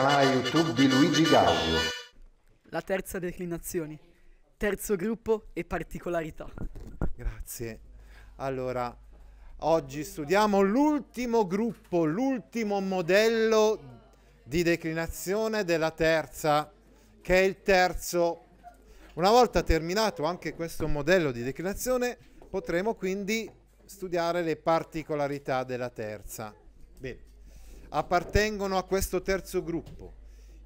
canale YouTube di Luigi Gaudio. La terza declinazione, terzo gruppo e particolarità. Grazie. Allora, oggi studiamo l'ultimo gruppo, l'ultimo modello di declinazione della terza, che è il terzo. Una volta terminato anche questo modello di declinazione, potremo quindi studiare le particolarità della terza. Bene appartengono a questo terzo gruppo.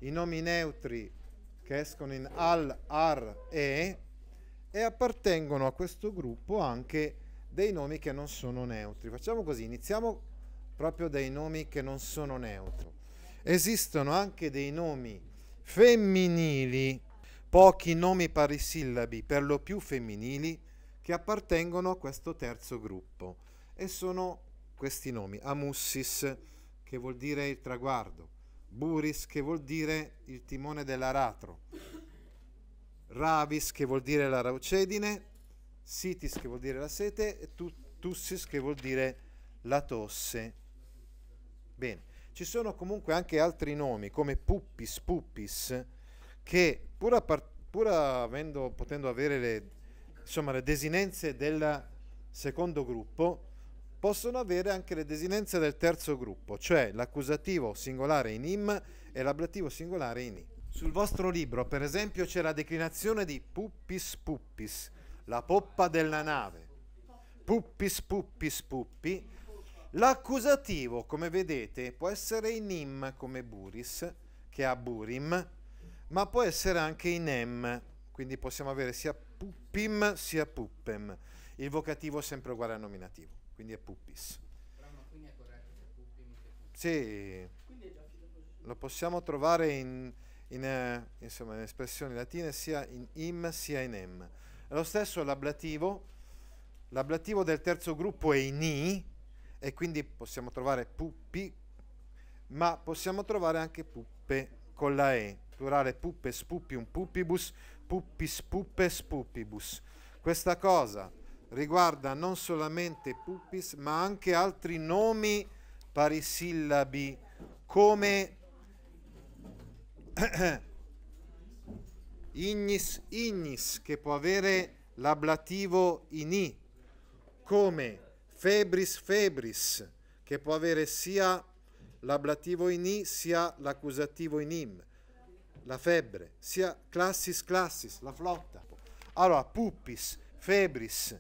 I nomi neutri che escono in al, ar, e e appartengono a questo gruppo anche dei nomi che non sono neutri. Facciamo così, iniziamo proprio dai nomi che non sono neutri. Esistono anche dei nomi femminili, pochi nomi parisillabi, per lo più femminili, che appartengono a questo terzo gruppo. E sono questi nomi, Amussis, che vuol dire il traguardo, buris che vuol dire il timone dell'aratro, ravis che vuol dire la raucedine, sitis che vuol dire la sete e tussis che vuol dire la tosse. Bene, ci sono comunque anche altri nomi come puppis, puppis, che pur, appart- pur avendo, potendo avere le, insomma, le desinenze del secondo gruppo, possono avere anche le desinenze del terzo gruppo, cioè l'accusativo singolare in im e l'ablativo singolare in i. Sul vostro libro, per esempio, c'è la declinazione di puppis puppis, la poppa della nave, puppis puppis puppi. L'accusativo, come vedete, può essere in im come buris, che ha burim, ma può essere anche in em, quindi possiamo avere sia puppim sia puppem. Il vocativo è sempre uguale al nominativo quindi è Puppis. Sì, lo possiamo trovare in, in, eh, insomma, in espressioni latine sia in im sia in em. Lo stesso l'ablativo, l'ablativo del terzo gruppo è in i, e quindi possiamo trovare puppi, ma possiamo trovare anche puppe con la e, plurale puppe spuppium pupibus, puppis puppe spuppibus. Questa cosa riguarda non solamente pupis, ma anche altri nomi parisillabi come ignis ignis che può avere l'ablativo ini come febris febris che può avere sia l'ablativo ini sia l'accusativo inim la febbre sia classis classis la flotta allora puppis febris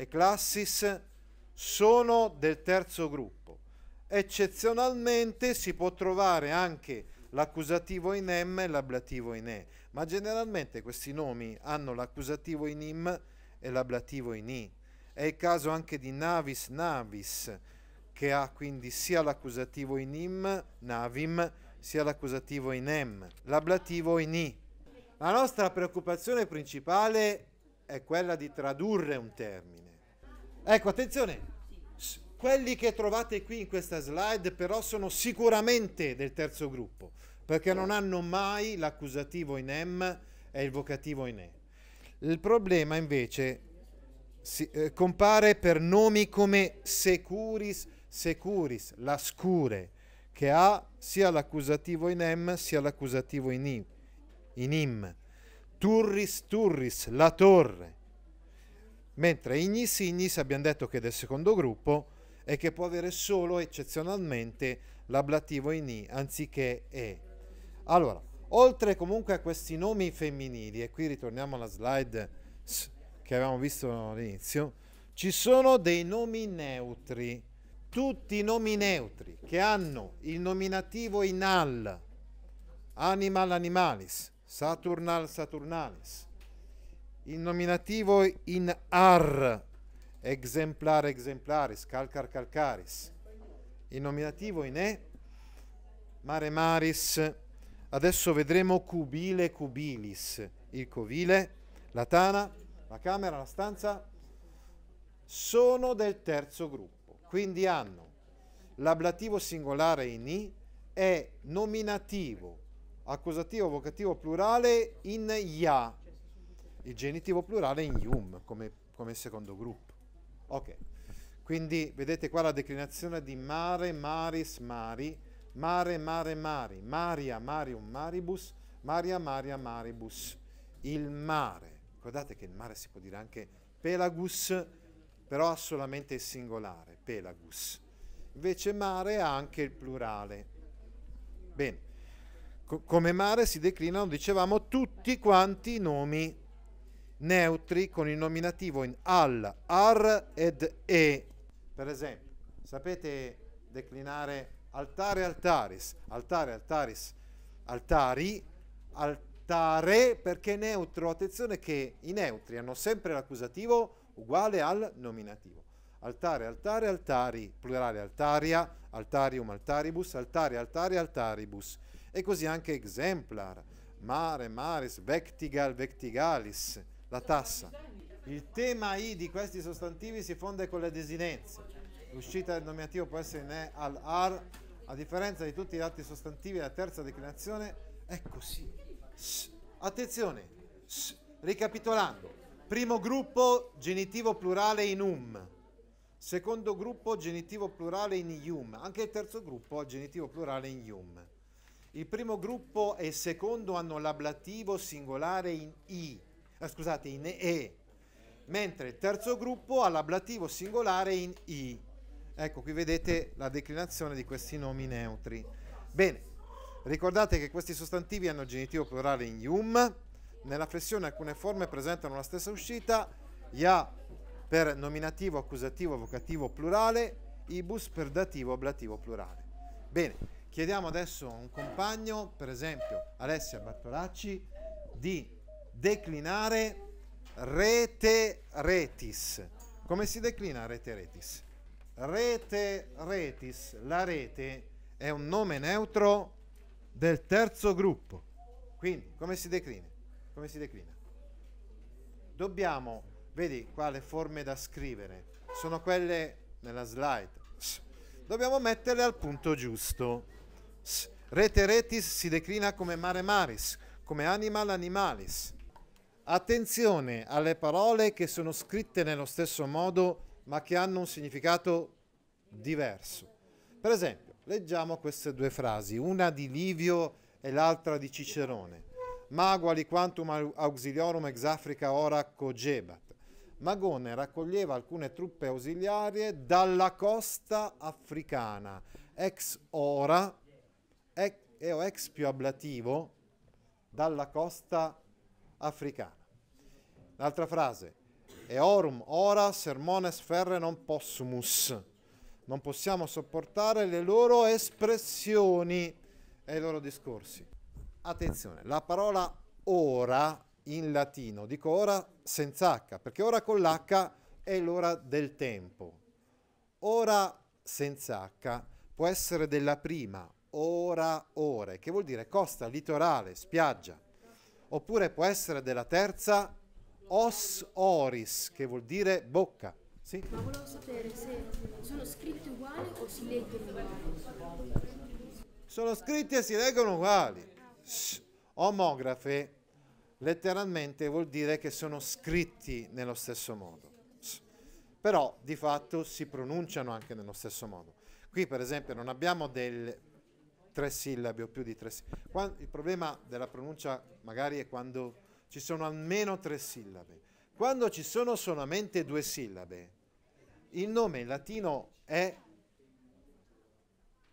e Classis sono del terzo gruppo. Eccezionalmente si può trovare anche l'accusativo in em e l'ablativo in E, ma generalmente questi nomi hanno l'accusativo in im e l'ablativo in I. È il caso anche di navis navis, che ha quindi sia l'accusativo in im, navim, sia l'accusativo in em, l'ablativo in i. La nostra preoccupazione principale è quella di tradurre un termine. Ecco, attenzione, quelli che trovate qui in questa slide però sono sicuramente del terzo gruppo, perché non hanno mai l'accusativo in M e il vocativo in E. Il problema invece si, eh, compare per nomi come securis, securis, la scure, che ha sia l'accusativo in M sia l'accusativo in, I, in im, turris, turris, la torre, mentre Ignis Ignis abbiamo detto che è del secondo gruppo e che può avere solo eccezionalmente l'ablativo in I anziché E. Allora, oltre comunque a questi nomi femminili, e qui ritorniamo alla slide che avevamo visto all'inizio, ci sono dei nomi neutri, tutti i nomi neutri che hanno il nominativo in al, animal animalis, saturnal saturnalis, il nominativo in ar, exemplare exemplaris, calcar calcaris. Il nominativo in e, mare maris. Adesso vedremo cubile cubilis, il covile, la tana, la camera, la stanza. Sono del terzo gruppo, quindi hanno l'ablativo singolare in i e nominativo, accusativo, vocativo, plurale in ia, il genitivo plurale in ium come, come secondo gruppo. Ok, quindi vedete qua la declinazione di mare, maris, mari, mare, mare, mari, maria, marium, maribus, maria, maria, maribus, il mare. Ricordate che il mare si può dire anche pelagus, però ha solamente il singolare, pelagus. Invece mare ha anche il plurale. Bene, Co- come mare si declinano, dicevamo, tutti quanti i nomi neutri con il nominativo in al, ar ed e. Per esempio, sapete declinare altare altaris, altare altaris, altari, altare perché neutro, attenzione che i neutri hanno sempre l'accusativo uguale al nominativo. Altare, altare, altari, plurale altaria, altarium, altaribus, altare, altare, altaribus. E così anche exemplar, mare, maris, vectigal, vectigalis la tassa. Il tema I di questi sostantivi si fonde con le desinenze. L'uscita del nominativo può essere in E al ar, a differenza di tutti gli altri sostantivi, la terza declinazione è così. Shh. Attenzione, Shh. ricapitolando, primo gruppo genitivo plurale in um, secondo gruppo genitivo plurale in ium, anche il terzo gruppo ha genitivo plurale in ium. Il primo gruppo e il secondo hanno l'ablativo singolare in i, Ah, scusate, in E, mentre il terzo gruppo ha l'ablativo singolare in I. Ecco, qui vedete la declinazione di questi nomi neutri. Bene, ricordate che questi sostantivi hanno genitivo plurale in ium, nella flessione alcune forme presentano la stessa uscita, ia per nominativo, accusativo, vocativo plurale, ibus per dativo, ablativo plurale. Bene, chiediamo adesso a un compagno, per esempio Alessia Bartolacci, di declinare rete retis. Come si declina rete retis? Rete retis, la rete è un nome neutro del terzo gruppo. Quindi, come si declina? Come si declina? Dobbiamo, vedi qua le forme da scrivere, sono quelle nella slide. Dobbiamo metterle al punto giusto. Rete retis si declina come mare maris, come animal animalis Attenzione alle parole che sono scritte nello stesso modo ma che hanno un significato diverso. Per esempio, leggiamo queste due frasi, una di Livio e l'altra di Cicerone. Maguali quantum auxiliorum ex Africa ora cogebat. Magone raccoglieva alcune truppe ausiliarie dalla costa africana, ex ora, e eo ex più ablativo, dalla costa africana. L'altra frase. Eorum ora sermones ferre non possumus. Non possiamo sopportare le loro espressioni e i loro discorsi. Attenzione, la parola ora in latino, dico ora senza H, perché ora con l'H è l'ora del tempo. Ora senza H può essere della prima, ora ore, che vuol dire costa, litorale, spiaggia. Oppure può essere della terza, os oris, che vuol dire bocca. Sì? Ma volevo sapere se sono scritti uguali o si leggono uguali. Sono scritti e si leggono uguali. Shh. Omografe letteralmente vuol dire che sono scritti nello stesso modo. Shh. Però di fatto si pronunciano anche nello stesso modo. Qui per esempio non abbiamo del tre sillabe o più di tre sillabe. Il problema della pronuncia magari è quando ci sono almeno tre sillabe. Quando ci sono solamente due sillabe, il nome in latino è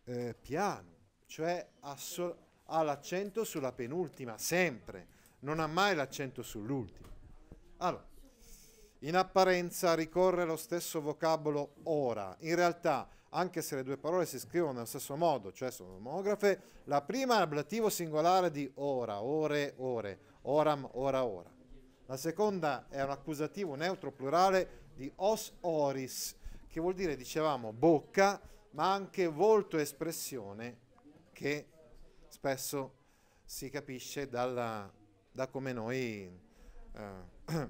eh, piano, cioè ha, so- ha l'accento sulla penultima, sempre, non ha mai l'accento sull'ultima. Allora, in apparenza ricorre lo stesso vocabolo ora. In realtà, anche se le due parole si scrivono nello stesso modo, cioè sono omografe, la prima è l'ablativo singolare di ora, ore, ore oram, ora, ora. La seconda è un accusativo neutro plurale di os oris, che vuol dire, dicevamo, bocca, ma anche volto espressione, che spesso si capisce dalla, da come noi, eh,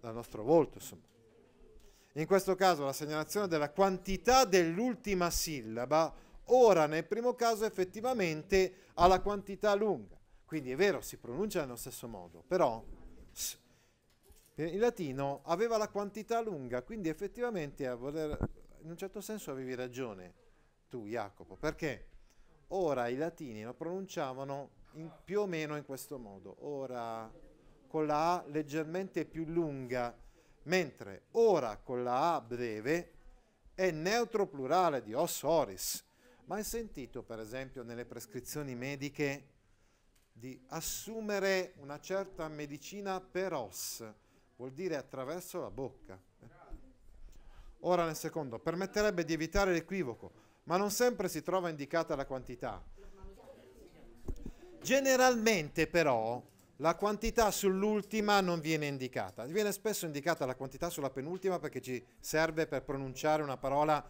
dal nostro volto, insomma. In questo caso la segnalazione della quantità dell'ultima sillaba ora nel primo caso effettivamente ha la quantità lunga. Quindi è vero, si pronuncia nello stesso modo, però eh, il latino aveva la quantità lunga, quindi effettivamente a voler, in un certo senso avevi ragione tu Jacopo, perché ora i latini lo pronunciavano in, più o meno in questo modo, ora con la A leggermente più lunga, mentre ora con la A breve è neutro plurale di os oris, ma hai sentito per esempio nelle prescrizioni mediche di assumere una certa medicina per os, vuol dire attraverso la bocca. Ora nel secondo, permetterebbe di evitare l'equivoco, ma non sempre si trova indicata la quantità. Generalmente però la quantità sull'ultima non viene indicata, viene spesso indicata la quantità sulla penultima perché ci serve per pronunciare una parola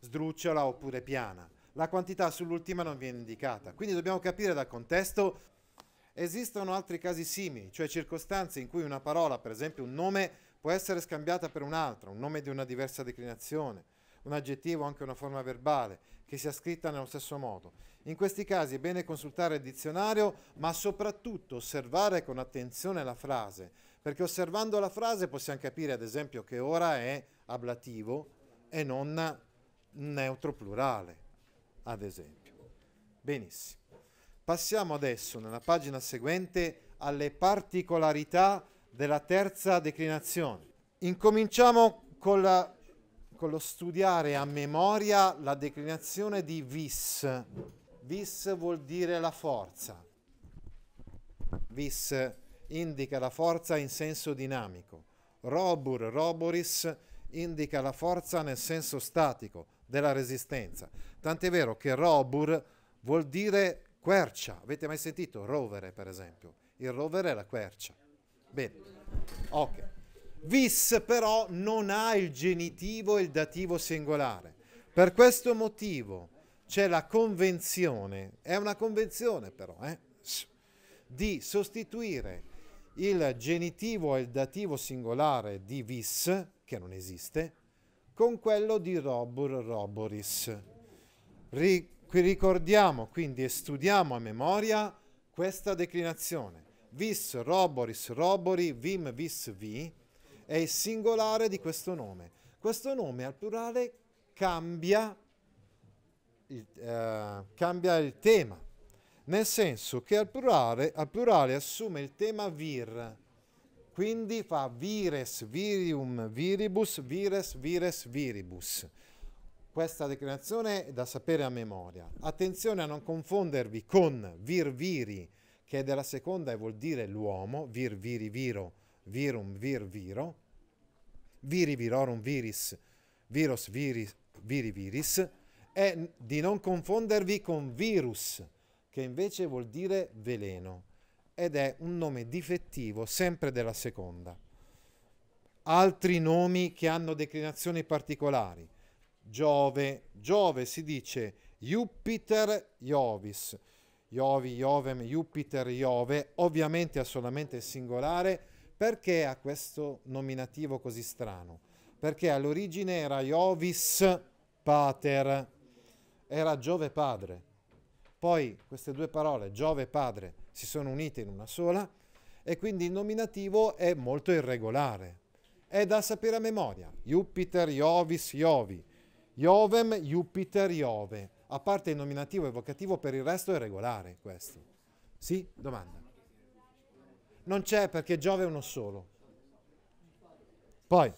sdrucciola oppure piana. La quantità sull'ultima non viene indicata, quindi dobbiamo capire dal contesto Esistono altri casi simili, cioè circostanze in cui una parola, per esempio un nome, può essere scambiata per un'altra, un nome di una diversa declinazione, un aggettivo o anche una forma verbale, che sia scritta nello stesso modo. In questi casi è bene consultare il dizionario, ma soprattutto osservare con attenzione la frase, perché osservando la frase possiamo capire ad esempio che ora è ablativo e non neutro plurale, ad esempio. Benissimo. Passiamo adesso, nella pagina seguente, alle particolarità della terza declinazione. Incominciamo con, la, con lo studiare a memoria la declinazione di vis. Vis vuol dire la forza. Vis indica la forza in senso dinamico. Robur, roboris, indica la forza nel senso statico della resistenza. Tant'è vero che robur vuol dire Quercia, avete mai sentito? Rovere per esempio. Il rovere è la quercia. Bene, ok. Vis però non ha il genitivo e il dativo singolare. Per questo motivo c'è la convenzione, è una convenzione però, eh, di sostituire il genitivo e il dativo singolare di vis, che non esiste, con quello di robur roboris. Ri- Ricordiamo quindi e studiamo a memoria questa declinazione. Vis roboris robori vim vis vi è il singolare di questo nome. Questo nome al plurale cambia il, eh, cambia il tema, nel senso che al plurale, al plurale assume il tema vir, quindi fa vires, virium, viribus, vires, vires, viribus questa declinazione è da sapere a memoria. Attenzione a non confondervi con vir viri, che è della seconda e vuol dire l'uomo, vir viri viro, virum vir viro, viri virorum viris, virus viris, viri viris, e di non confondervi con virus, che invece vuol dire veleno, ed è un nome difettivo sempre della seconda. Altri nomi che hanno declinazioni particolari Giove. Giove si dice Jupiter Iovis. Iovi, Iovem, Jupiter, Iove, ovviamente è solamente singolare, perché ha questo nominativo così strano? Perché all'origine era Iovis pater, era Giove padre. Poi queste due parole, Giove padre, si sono unite in una sola e quindi il nominativo è molto irregolare. È da sapere a memoria. Jupiter, Iovis, Iovi. Jovem, Jupiter, Jove. A parte il nominativo evocativo, per il resto è regolare questo. Sì? Domanda. Non c'è perché Giove è uno solo. Poi,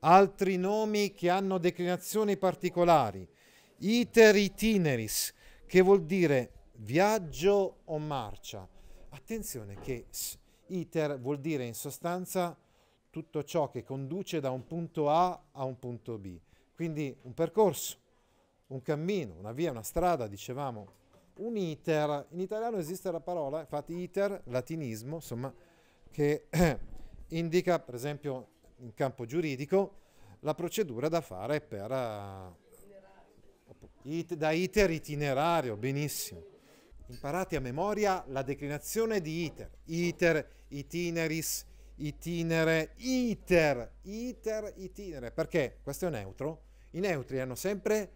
altri nomi che hanno declinazioni particolari. Iter itineris, che vuol dire viaggio o marcia. Attenzione che iter vuol dire in sostanza tutto ciò che conduce da un punto A a un punto B. Quindi un percorso, un cammino, una via, una strada, dicevamo, un iter. In italiano esiste la parola, infatti iter, latinismo, insomma, che indica, per esempio, in campo giuridico, la procedura da fare per... Uh, it, da iter itinerario, benissimo. Imparate a memoria la declinazione di iter. Iter, itineris, itinere, iter, iter, itinere. Perché? Questo è neutro i neutri hanno sempre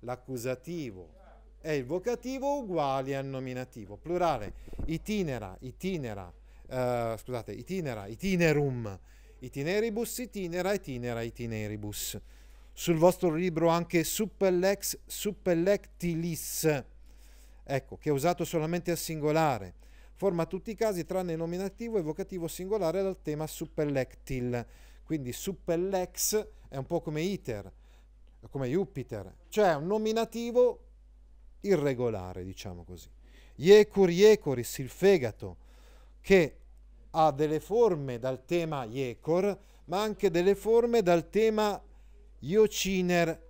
l'accusativo e il vocativo uguali al nominativo. Plurale, itinera, itinera, eh, scusate, itinera, itinerum, itineribus, itinera, itinera, itineribus. Sul vostro libro anche suppellex, suppellectilis, ecco, che è usato solamente al singolare. Forma tutti i casi tranne il nominativo e vocativo singolare dal tema suppellectil. Quindi suppellex è un po' come iter, come Jupiter, cioè un nominativo irregolare, diciamo così. Iecur Iecoris, il fegato, che ha delle forme dal tema Iecor, ma anche delle forme dal tema Iociner,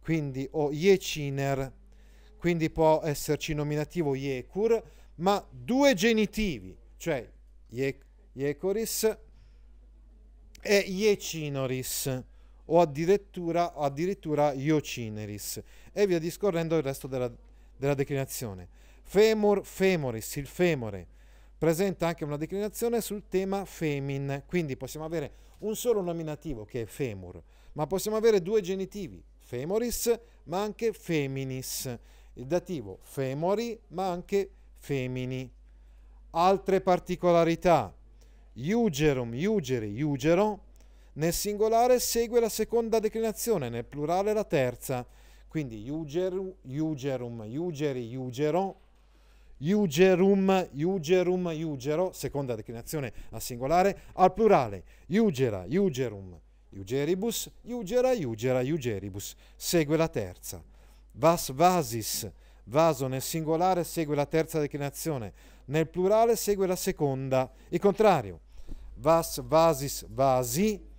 quindi o Ieciner, quindi può esserci nominativo Iecur, ma due genitivi, cioè Iecoris e Iecinoris o addirittura, addirittura Iocineris e via discorrendo il resto della, della declinazione. Femur femoris, il femore, presenta anche una declinazione sul tema femin, quindi possiamo avere un solo nominativo che è femur, ma possiamo avere due genitivi, femoris ma anche feminis, il dativo femori ma anche femini. Altre particolarità, iugerum, iugeri, iugero, nel singolare segue la seconda declinazione, nel plurale la terza. Quindi iugeru, iugerum, iugeri, iugero, iugerum, iugerum, iugero, seconda declinazione a singolare, al plurale, iugera, iugerum, iugeribus, iugera, iugera, iugeribus. Segue la terza. Vas vasis, vaso nel singolare segue la terza declinazione, nel plurale segue la seconda, il contrario. Vas vasis vasi,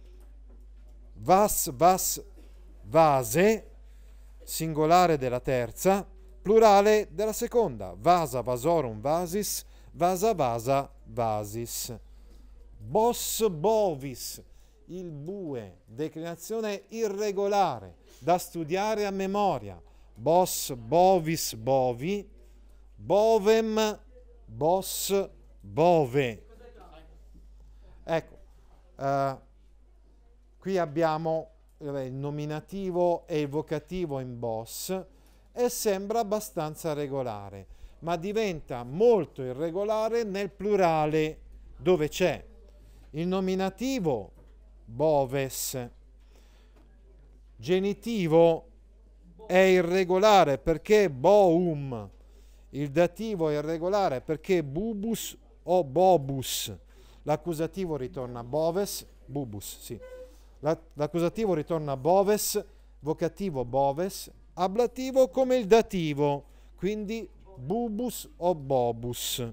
vas vas vase, singolare della terza, plurale della seconda, vasa vasorum vasis, vasa vasa vasis. Bos bovis, il bue, declinazione irregolare, da studiare a memoria. Bos bovis bovi, bovem bos bove. Ecco, uh, Qui abbiamo il nominativo e il vocativo in boss e sembra abbastanza regolare, ma diventa molto irregolare nel plurale dove c'è il nominativo boves, genitivo è irregolare perché boum, il dativo è irregolare perché bubus o bobus, l'accusativo ritorna boves, bubus, sì L'accusativo ritorna boves, vocativo boves, ablativo come il dativo, quindi bubus o bobus.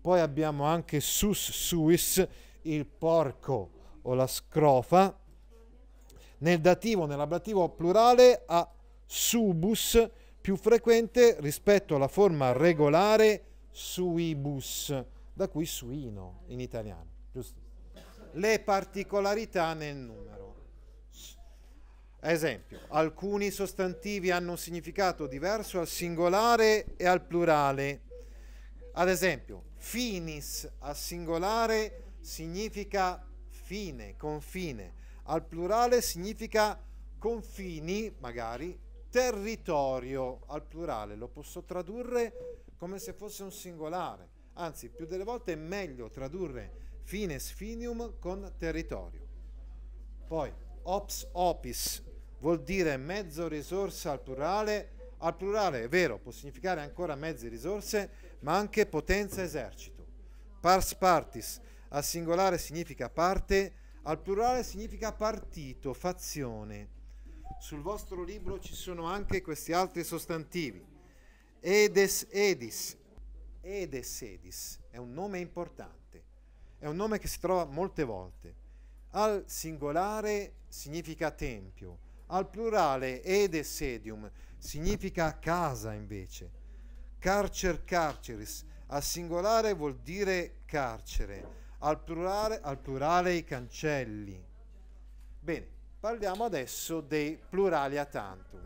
Poi abbiamo anche sus suis, il porco o la scrofa. Nel dativo, nell'ablativo plurale ha subus, più frequente rispetto alla forma regolare suibus, da cui suino in italiano, giusto? le particolarità nel numero. Esempio, alcuni sostantivi hanno un significato diverso al singolare e al plurale. Ad esempio, finis al singolare significa fine, confine, al plurale significa confini, magari, territorio, al plurale lo posso tradurre come se fosse un singolare. Anzi, più delle volte è meglio tradurre fines finium con territorio. Poi ops opis vuol dire mezzo risorsa al plurale, al plurale è vero, può significare ancora mezzi risorse, ma anche potenza esercito. Pars partis al singolare significa parte, al plurale significa partito, fazione. Sul vostro libro ci sono anche questi altri sostantivi. Edes edis. Edes edis è un nome importante è un nome che si trova molte volte. Al singolare significa tempio, al plurale ed sedium significa casa invece. Carcer carceris, al singolare vuol dire carcere, al plurale, al plurale i cancelli. Bene, parliamo adesso dei plurali a tantum.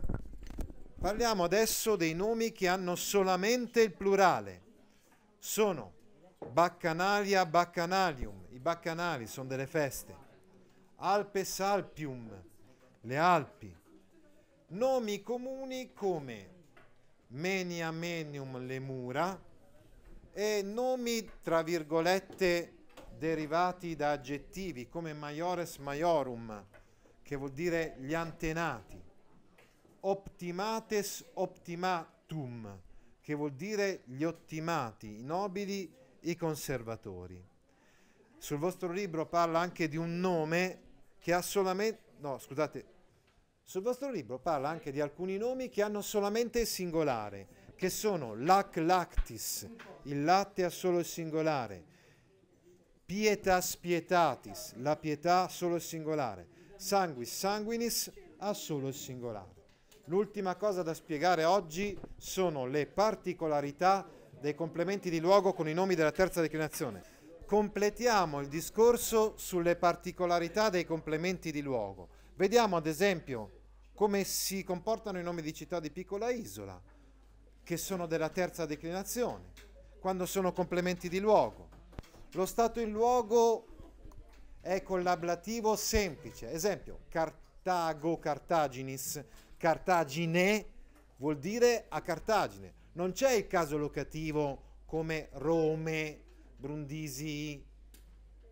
Parliamo adesso dei nomi che hanno solamente il plurale. Sono Baccanalia Baccanalium, i baccanali sono delle feste. Alpes Alpium, le Alpi. Nomi comuni come Menia Menium le Mura e nomi tra virgolette derivati da aggettivi come maiores maiorum, che vuol dire gli antenati, optimates optimatum, che vuol dire gli ottimati, i nobili i conservatori. Sul vostro libro parla anche di un nome che ha solamente... No, scusate. Sul vostro libro parla anche di alcuni nomi che hanno solamente il singolare, che sono lac lactis, il latte ha solo il singolare, pietas pietatis, la pietà ha solo il singolare, sanguis sanguinis ha solo il singolare. L'ultima cosa da spiegare oggi sono le particolarità dei complementi di luogo con i nomi della terza declinazione. Completiamo il discorso sulle particolarità dei complementi di luogo. Vediamo ad esempio come si comportano i nomi di città di piccola isola, che sono della terza declinazione, quando sono complementi di luogo. Lo stato in luogo è collaborativo semplice. Esempio, Cartago, Cartaginis, Cartagine vuol dire a Cartagine. Non c'è il caso locativo come Rome, Brundisi,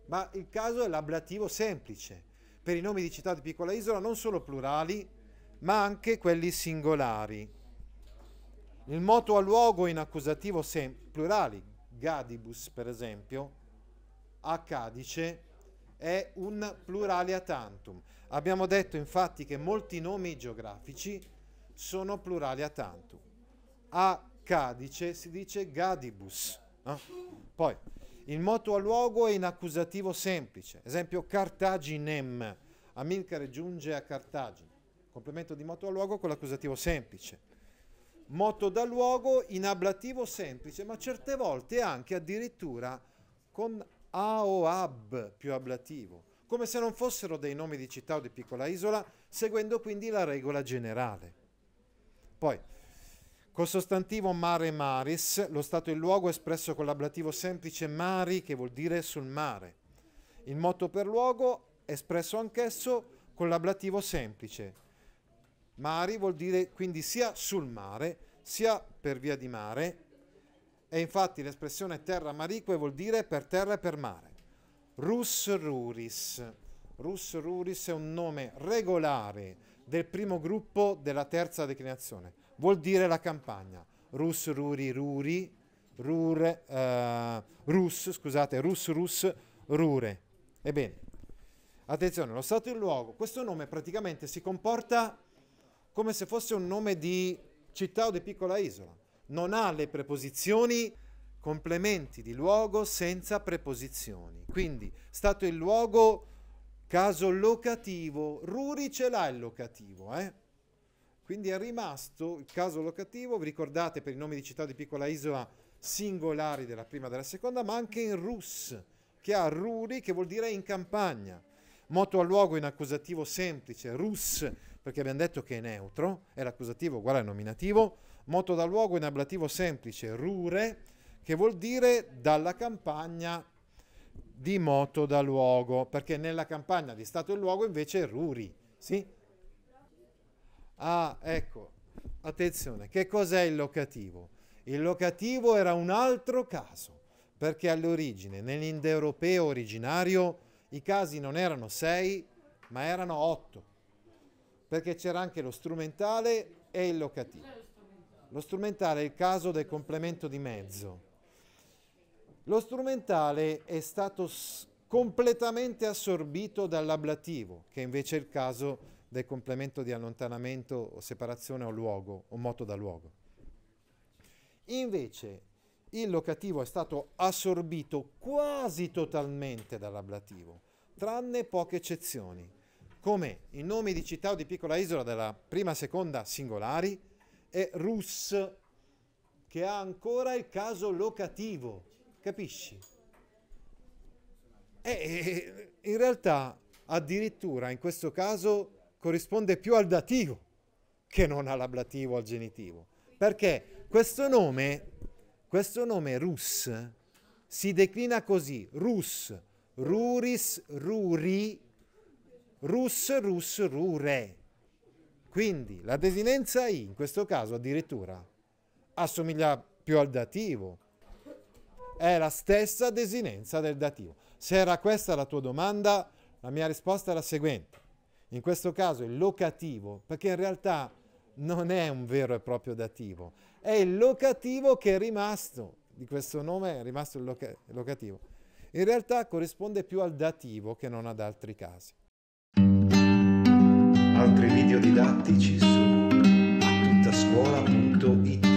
ma il caso è l'ablativo semplice, per i nomi di città di piccola isola non solo plurali, ma anche quelli singolari. Il moto a luogo in accusativo sem- plurali, gadibus per esempio, a Cadice, è un plurale a tantum. Abbiamo detto infatti che molti nomi geografici sono plurali a tantum. A cadice si dice gadibus. No? Poi, il moto a luogo è in accusativo semplice. Esempio, Cartaginem. Amilcare giunge a Cartagine. Complemento di moto a luogo con l'accusativo semplice. Moto da luogo in ablativo semplice, ma certe volte anche addirittura con a o ab più ablativo, come se non fossero dei nomi di città o di piccola isola, seguendo quindi la regola generale. Poi, Col sostantivo mare maris, lo stato e il luogo è espresso con l'ablativo semplice mari, che vuol dire sul mare. Il motto per luogo è espresso anch'esso con l'ablativo semplice. Mari vuol dire quindi sia sul mare, sia per via di mare. E infatti l'espressione terra marique vuol dire per terra e per mare. Rus Ruris. Rus Ruris è un nome regolare del primo gruppo della terza declinazione vuol dire la campagna. Rus, ruri, ruri, rur, uh, rus, scusate, rus, rus, rure. Ebbene, attenzione, lo stato in luogo, questo nome praticamente si comporta come se fosse un nome di città o di piccola isola. Non ha le preposizioni complementi di luogo senza preposizioni. Quindi, stato in luogo, caso locativo, ruri ce l'ha il locativo, eh? Quindi è rimasto il caso locativo, vi ricordate per i nomi di città di piccola isola singolari della prima e della seconda, ma anche in Rus, che ha Ruri, che vuol dire in campagna. Moto a luogo in accusativo semplice, Rus, perché abbiamo detto che è neutro, è l'accusativo uguale al nominativo. Moto da luogo in ablativo semplice, Rure, che vuol dire dalla campagna di moto da luogo, perché nella campagna di stato e luogo invece è Ruri, sì? Ah, ecco, attenzione, che cos'è il locativo? Il locativo era un altro caso, perché all'origine, nell'indoeuropeo originario, i casi non erano sei, ma erano otto, perché c'era anche lo strumentale e il locativo. Lo strumentale è il caso del complemento di mezzo. Lo strumentale è stato completamente assorbito dall'ablativo, che invece è il caso del complemento di allontanamento o separazione o luogo o moto da luogo. Invece il locativo è stato assorbito quasi totalmente dall'ablativo, tranne poche eccezioni, come i nomi di città o di piccola isola della prima e seconda singolari e Rus, che ha ancora il caso locativo, capisci? E in realtà addirittura in questo caso corrisponde più al dativo che non all'ablativo, al genitivo. Perché questo nome, questo nome Rus, si declina così, Rus, Ruris, Ruri, Rus, Rus, Rure. Quindi la desinenza I, in questo caso addirittura, assomiglia più al dativo. È la stessa desinenza del dativo. Se era questa la tua domanda, la mia risposta è la seguente in questo caso il locativo, perché in realtà non è un vero e proprio dativo, è il locativo che è rimasto, di questo nome è rimasto il locativo. In realtà corrisponde più al dativo che non ad altri casi. Altri video didattici su attuttascuola.it